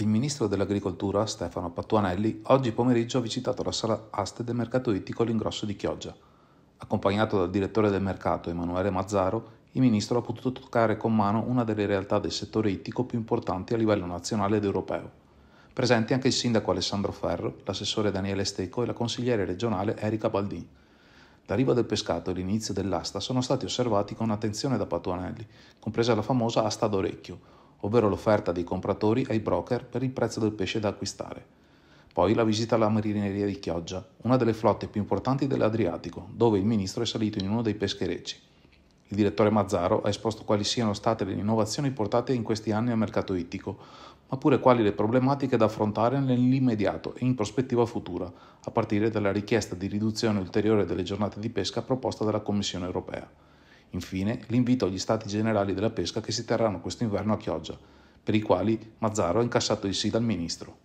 Il ministro dell'Agricoltura, Stefano Pattuanelli, oggi pomeriggio ha visitato la sala aste del mercato ittico all'ingrosso di Chioggia. Accompagnato dal direttore del mercato, Emanuele Mazzaro, il ministro ha potuto toccare con mano una delle realtà del settore ittico più importanti a livello nazionale ed europeo. Presenti anche il sindaco Alessandro Ferro, l'assessore Daniele Stecco e la consigliere regionale Erika Baldin. L'arrivo del pescato e l'inizio dell'asta sono stati osservati con attenzione da Patuanelli, compresa la famosa asta d'orecchio, ovvero l'offerta dei compratori ai broker per il prezzo del pesce da acquistare. Poi la visita alla marineria di Chioggia, una delle flotte più importanti dell'Adriatico, dove il ministro è salito in uno dei pescherecci. Il direttore Mazzaro ha esposto quali siano state le innovazioni portate in questi anni al mercato ittico, ma pure quali le problematiche da affrontare nell'immediato e in prospettiva futura, a partire dalla richiesta di riduzione ulteriore delle giornate di pesca proposta dalla Commissione europea. Infine, l'invito agli Stati Generali della Pesca che si terranno quest'inverno a Chioggia, per i quali Mazzaro ha incassato il sì dal Ministro.